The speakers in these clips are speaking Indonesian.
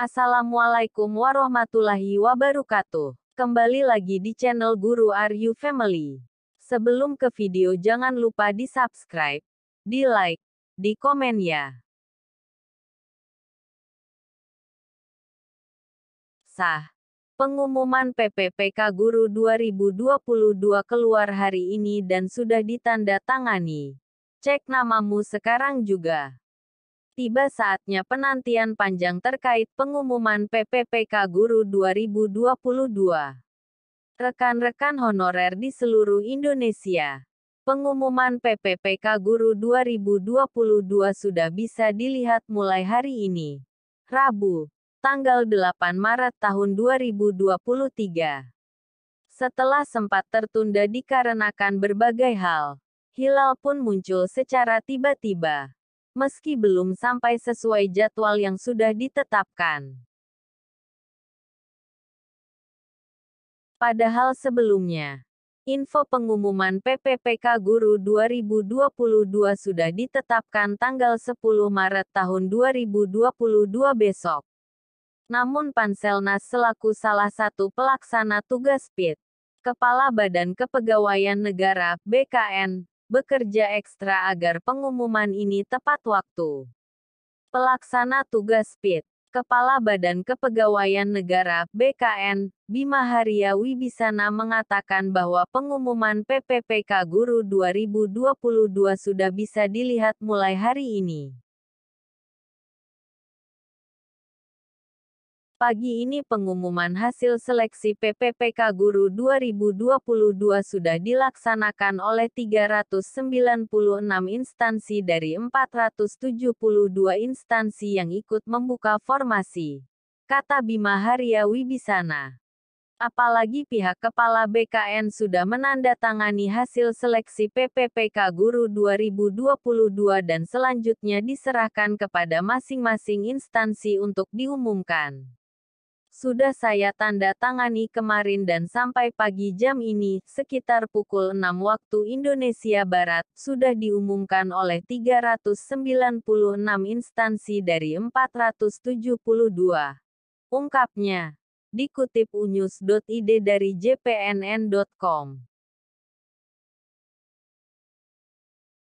Assalamualaikum warahmatullahi wabarakatuh. Kembali lagi di channel Guru Aryu Family. Sebelum ke video jangan lupa di subscribe, di like, di komen ya. Sah. Pengumuman PPPK Guru 2022 keluar hari ini dan sudah ditandatangani. Cek namamu sekarang juga tiba saatnya penantian panjang terkait pengumuman PPPK Guru 2022. Rekan-rekan honorer di seluruh Indonesia, pengumuman PPPK Guru 2022 sudah bisa dilihat mulai hari ini, Rabu, tanggal 8 Maret tahun 2023. Setelah sempat tertunda dikarenakan berbagai hal, hilal pun muncul secara tiba-tiba meski belum sampai sesuai jadwal yang sudah ditetapkan. Padahal sebelumnya, info pengumuman PPPK Guru 2022 sudah ditetapkan tanggal 10 Maret tahun 2022 besok. Namun Panselnas selaku salah satu pelaksana tugas PIT, Kepala Badan Kepegawaian Negara, BKN, bekerja ekstra agar pengumuman ini tepat waktu. Pelaksana tugas PIT, Kepala Badan Kepegawaian Negara (BKN), Bima Haria Wibisana mengatakan bahwa pengumuman PPPK Guru 2022 sudah bisa dilihat mulai hari ini. Pagi ini pengumuman hasil seleksi PPPK Guru 2022 sudah dilaksanakan oleh 396 instansi dari 472 instansi yang ikut membuka formasi. Kata Bima Haria Wibisana. Apalagi pihak Kepala BKN sudah menandatangani hasil seleksi PPPK Guru 2022 dan selanjutnya diserahkan kepada masing-masing instansi untuk diumumkan. Sudah saya tanda tangani kemarin dan sampai pagi jam ini, sekitar pukul 6 waktu Indonesia Barat, sudah diumumkan oleh 396 instansi dari 472. Ungkapnya. Dikutip unyus.id dari jpnn.com.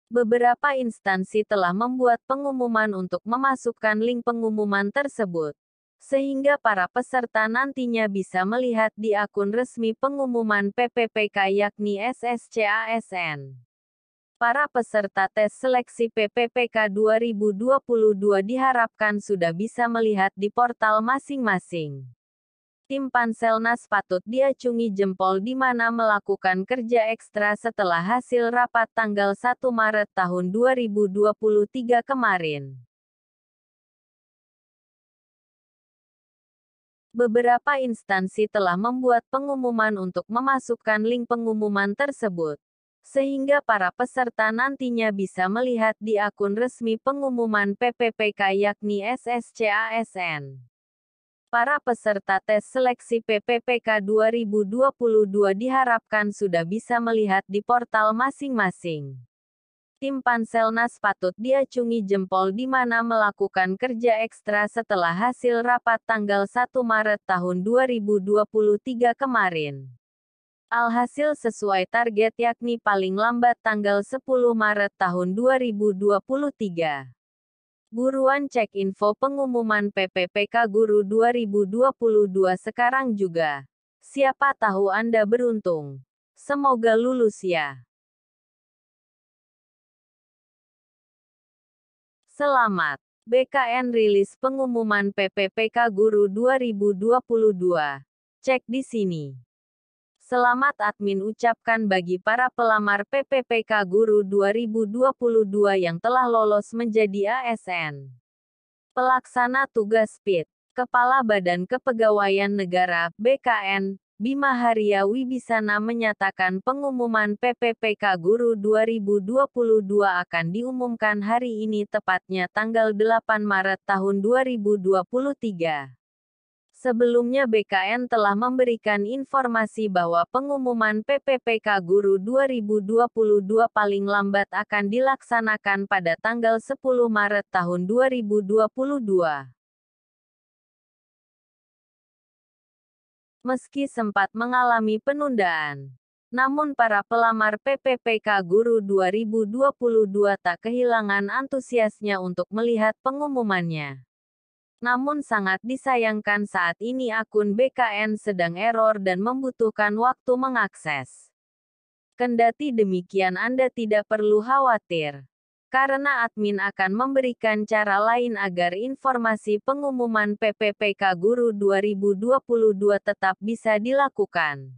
Beberapa instansi telah membuat pengumuman untuk memasukkan link pengumuman tersebut sehingga para peserta nantinya bisa melihat di akun resmi pengumuman PPPK yakni SSCASN. Para peserta tes seleksi PPPK 2022 diharapkan sudah bisa melihat di portal masing-masing. Tim Panselnas patut diacungi jempol di mana melakukan kerja ekstra setelah hasil rapat tanggal 1 Maret tahun 2023 kemarin. Beberapa instansi telah membuat pengumuman untuk memasukkan link pengumuman tersebut, sehingga para peserta nantinya bisa melihat di akun resmi pengumuman PPPK yakni SSCASN. Para peserta tes seleksi PPPK 2022 diharapkan sudah bisa melihat di portal masing-masing tim Panselnas patut diacungi jempol di mana melakukan kerja ekstra setelah hasil rapat tanggal 1 Maret tahun 2023 kemarin. Alhasil sesuai target yakni paling lambat tanggal 10 Maret tahun 2023. Buruan cek info pengumuman PPPK Guru 2022 sekarang juga. Siapa tahu Anda beruntung. Semoga lulus ya. Selamat. BKN rilis pengumuman PPPK Guru 2022. Cek di sini. Selamat admin ucapkan bagi para pelamar PPPK Guru 2022 yang telah lolos menjadi ASN. Pelaksana tugas PIT, Kepala Badan Kepegawaian Negara, BKN, Bima Haria Wibisana menyatakan pengumuman PPPK Guru 2022 akan diumumkan hari ini tepatnya tanggal 8 Maret tahun 2023. Sebelumnya BKN telah memberikan informasi bahwa pengumuman PPPK Guru 2022 paling lambat akan dilaksanakan pada tanggal 10 Maret tahun 2022. Meski sempat mengalami penundaan, namun para pelamar PPPK Guru 2022 tak kehilangan antusiasnya untuk melihat pengumumannya. Namun sangat disayangkan saat ini akun BKN sedang error dan membutuhkan waktu mengakses. Kendati demikian Anda tidak perlu khawatir karena admin akan memberikan cara lain agar informasi pengumuman PPPK Guru 2022 tetap bisa dilakukan.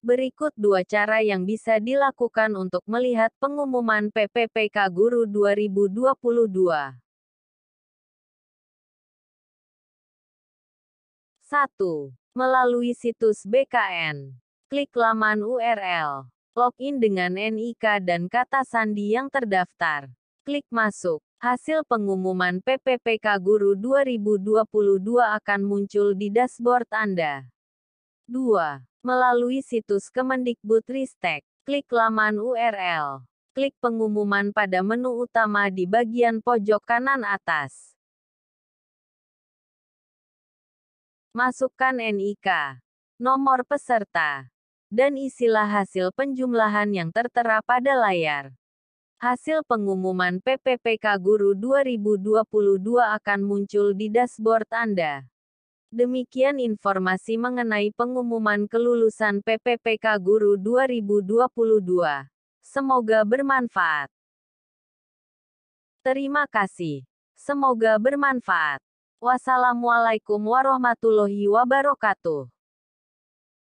Berikut dua cara yang bisa dilakukan untuk melihat pengumuman PPPK Guru 2022. 1. Melalui situs BKN. Klik laman URL. Login dengan NIK dan kata sandi yang terdaftar. Klik masuk. Hasil pengumuman PPPK Guru 2022 akan muncul di dashboard Anda. 2. Melalui situs Kemendikbudristek. Klik laman URL. Klik pengumuman pada menu utama di bagian pojok kanan atas. Masukkan NIK. Nomor peserta dan isilah hasil penjumlahan yang tertera pada layar. Hasil pengumuman PPPK Guru 2022 akan muncul di dashboard Anda. Demikian informasi mengenai pengumuman kelulusan PPPK Guru 2022. Semoga bermanfaat. Terima kasih. Semoga bermanfaat. Wassalamualaikum warahmatullahi wabarakatuh.